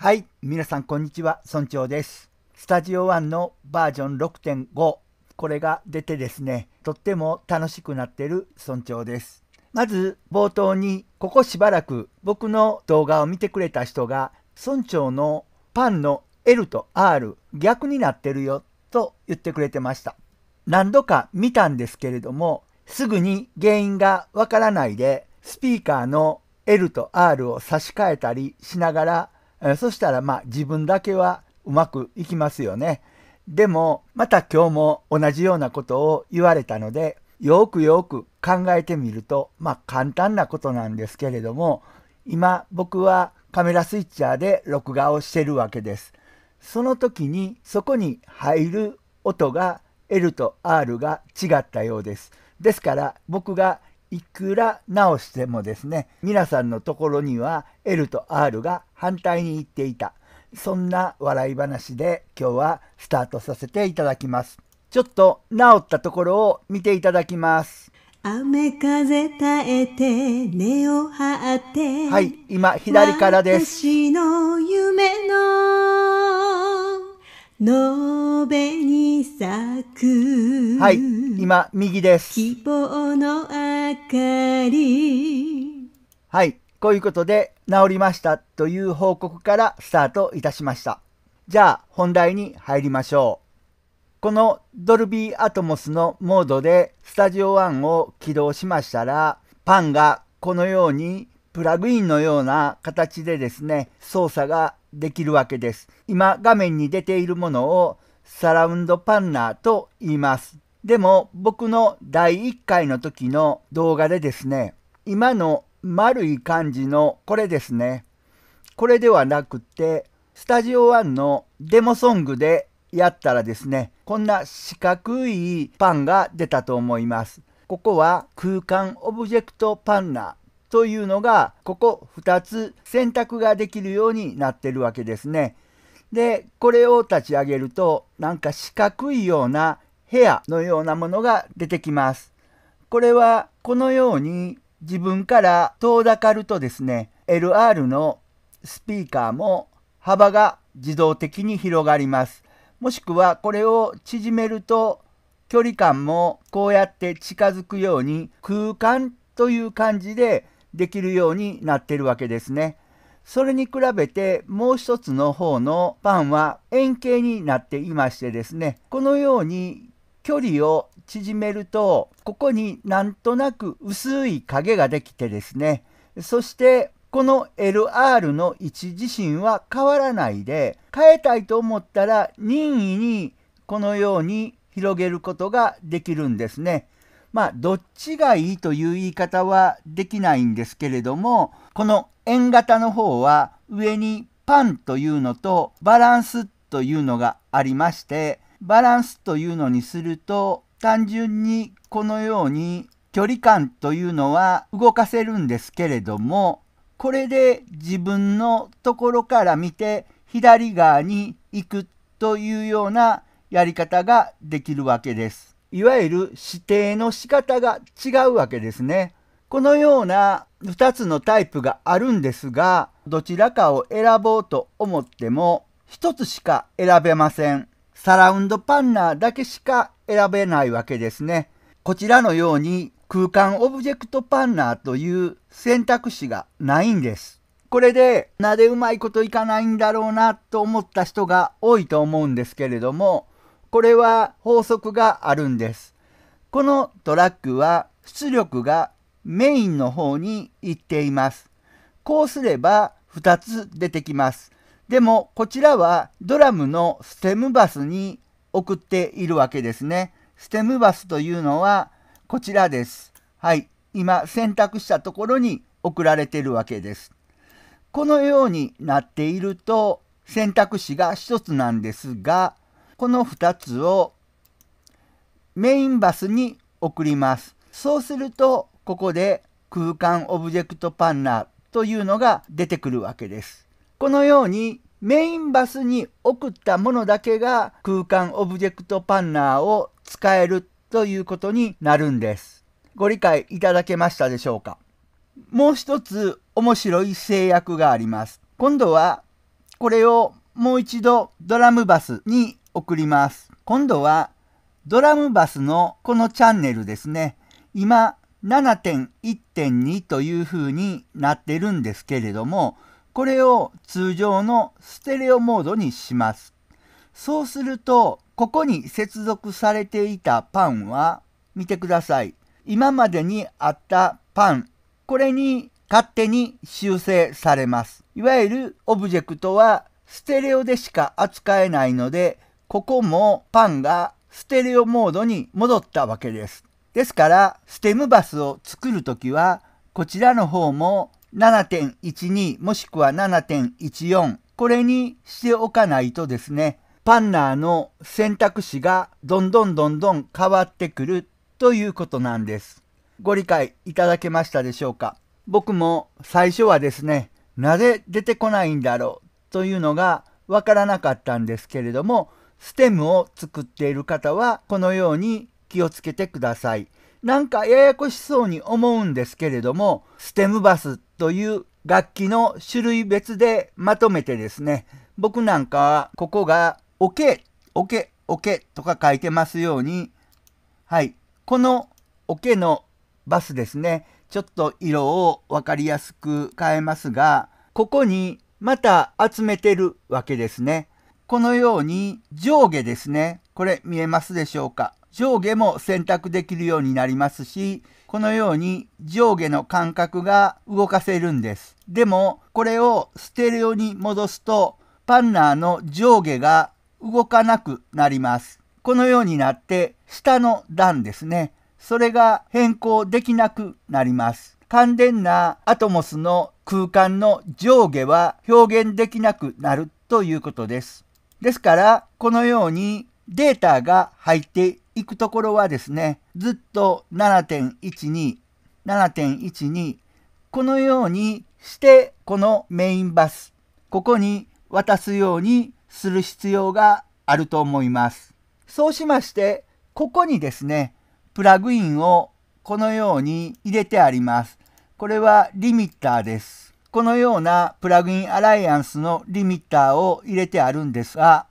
はい、皆さんこんにちは、村長です。スタジオワンのバージョン6.5、これが出てですね、とっても楽しくなってる村長です。まず冒頭に、ここしばらく僕の動画を見てくれた人が、村長のパンの L と R 逆になってるよと言ってくれてました。何度か見たんですけれども、すぐに原因がわからないで、スピーカーの L と R を差し替えたりしながらえそしたらまあ自分だけはうまくいきますよね。でもまた今日も同じようなことを言われたのでよくよく考えてみるとまあ簡単なことなんですけれども今僕はカメラスイッチャーで録画をしてるわけです。その時にそこに入る音が L と R が違ったようです。ですから僕がいくら直してもですね、皆さんのところには L と R が反対に行っていた。そんな笑い話で今日はスタートさせていただきます。ちょっと直ったところを見ていただきます。雨風耐えて根を張ってはい今左からです私の夢の延べに咲くはい今右です希望のかり。はい。こういうことで、治りましたという報告からスタートいたしました。じゃあ、本題に入りましょう。このドルビーアトモスのモードでスタジオ1を起動しましたら、パンがこのようにプラグインのような形でですね、操作ができるわけです。今画面に出ているものをサラウンドパンナーと言います。でも僕の第1回の時の動画でですね、今の丸い感じのこれですね。これではなくて、スタジオ1のデモソングでやったらですね、こんな四角いパンが出たと思います。ここは空間オブジェクトパンナというのが、ここ2つ選択ができるようになってるわけですね。で、これを立ち上げると、なんか四角いような部屋のようなものが出てきます。これはこのように自分から遠ざかるとですね、LR のスピーカーも幅が自動的に広がります。もしくはこれを縮めると距離感もこうやって近づくように空間という感じでできるようになってるわけですね。それに比べてもう一つの方のパンは円形になっていましてですね、このように距離を縮めるとここになんとなく薄い影ができてですねそしてこの LR の位置自身は変わらないで変えたいと思ったら任意にこのように広げることができるんですね。まあどっちがいいという言い方はできないんですけれどもこの円型の方は上にパンというのとバランスというのがありましてバランスというのにすると単純にこのように距離感というのは動かせるんですけれどもこれで自分のところから見て左側に行くというようなやり方ができるわけです。いわゆる指定の仕方が違うわけですね。このような2つのタイプがあるんですが、どちらかを選ぼうと思っても1つしか選べません。サラウンドパンナだけしか選べないわけですね。こちらのように空間オブジェクトパンナーという選択肢がないんです。これでなぜうまいこといかないんだろうなと思った人が多いと思うんですけれども、これは法則があるんです。このトラックは出力がメインの方に行っています。こうすれば2つ出てきます。でもこちらはドラムのステムバスに送っているわけですね。ステムバスというのはこちらです。はい。今選択したところに送られているわけです。このようになっていると選択肢が1つなんですが、この2つをメインバスに送ります。そうすると、ここで空間オブジェクトパンナーというのが出てくるわけです。このようにメインバスに送ったものだけが空間オブジェクトパンナーを使えるということになるんです。ご理解いただけましたでしょうかもう一つ面白い制約があります。今度はこれをもう一度ドラムバスに送ります。今度はドラムバスのこのチャンネルですね。今7.1.2というふうになってるんですけれども、これを通常のステレオモードにします。そうすると、ここに接続されていたパンは、見てください。今までにあったパン、これに勝手に修正されます。いわゆるオブジェクトはステレオでしか扱えないので、ここもパンがステレオモードに戻ったわけです。ですから、ステムバスを作るときは、こちらの方も7.12もしくは7.14これにしておかないとですねパンナーの選択肢がどんどんどんどん変わってくるということなんです。ご理解いただけましたでしょうか僕も最初はですねなぜ出てこないんだろうというのがわからなかったんですけれどもステムを作っている方はこのように気をつけてください。なんかややこしそうに思うんですけれども、ステムバスという楽器の種類別でまとめてですね、僕なんかはここがオケ、オケ、オケとか書いてますように、はい、このオケのバスですね、ちょっと色を分かりやすく変えますが、ここにまた集めてるわけですね。このように上下ですね、これ見えますでしょうか上下も選択できるようになりますし、このように上下の間隔が動かせるんです。でも、これをステレオに戻すと、パンナーの上下が動かなくなります。このようになって、下の段ですね。それが変更できなくなります。完電なアトモスの空間の上下は表現できなくなるということです。ですから、このようにデータが入っていくところはですね、ずっと7.12、7.12、このようにしてこのメインバス、ここに渡すようにする必要があると思います。そうしまして、ここにですね、プラグインをこのように入れてあります。これはリミッターです。このようなプラグインアライアンスのリミッターを入れてあるんですが、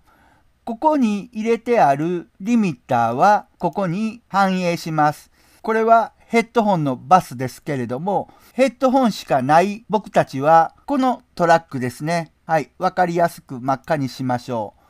ここに入れてあるリミッターはここに反映します。これはヘッドホンのバスですけれども、ヘッドホンしかない僕たちは、このトラックですね。はい、わかりやすく真っ赤にしましょう。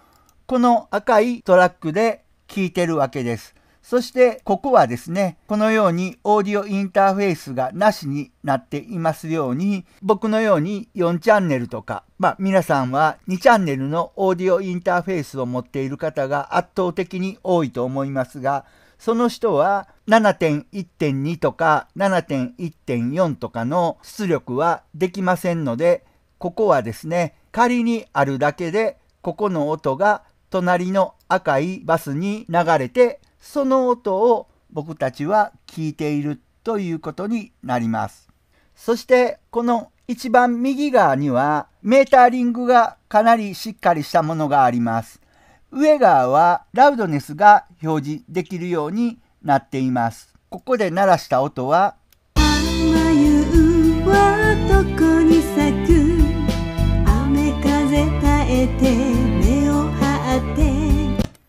この赤いトラックで聞いてるわけです。そしてここはですね、このようにオーディオインターフェースがなしになっていますように、僕のように4チャンネルとか、まあ皆さんは2チャンネルのオーディオインターフェースを持っている方が圧倒的に多いと思いますが、その人は7.1.2とか7.1.4とかの出力はできませんので、ここはですね、仮にあるだけで、ここの音が隣の赤いバスに流れてその音を僕たちは聞いているということになります。そしてこの一番右側にはメーターリングがかなりしっかりしたものがあります。上側はラウドネスが表示できるようになっています。ここで鳴らした音は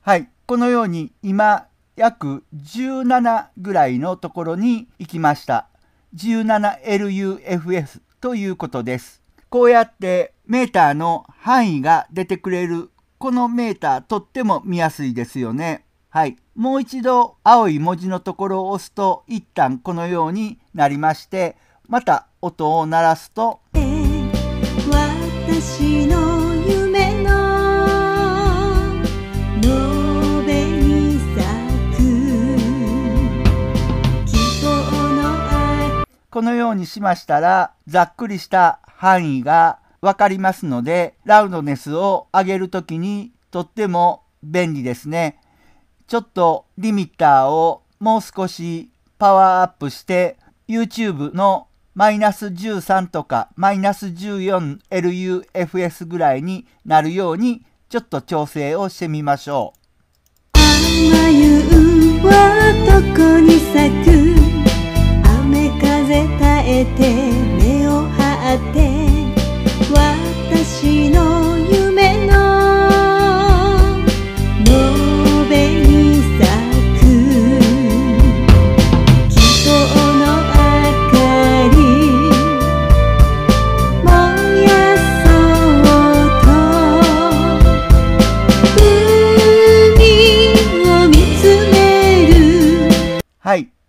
はい、このように今約17ぐらいのところに行きました。17LUFS ということです。こうやってメーターの範囲が出てくれるこのメーターとっても見やすいですよね。はい。もう一度青い文字のところを押すと一旦このようになりましてまた音を鳴らすと「このようにしましたら、ざっくりした範囲がわかりますので、ラウドネスを上げるときにとっても便利ですね。ちょっとリミッターをもう少しパワーアップして、YouTube のマイナス13とかマイナス 14LUFS ぐらいになるようにちょっと調整をしてみましょう。えて目を張って私の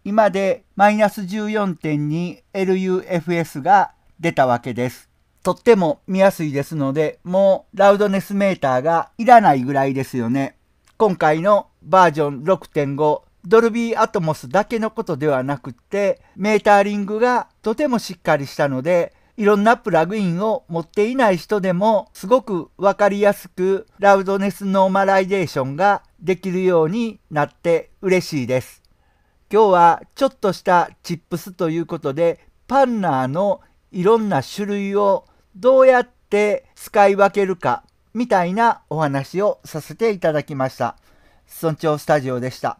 今でマイナス 14.2LUFS が出たわけです。とっても見やすいですので、もうラウドネスメーターがいらないぐらいですよね。今回のバージョン6.5ドルビーアトモスだけのことではなくってメータリングがとてもしっかりしたのでいろんなプラグインを持っていない人でもすごくわかりやすくラウドネスノーマライゼーションができるようになって嬉しいです。今日はちょっとしたチップスということでパンナーのいろんな種類をどうやって使い分けるかみたいなお話をさせていただきました。村長スタジオでした。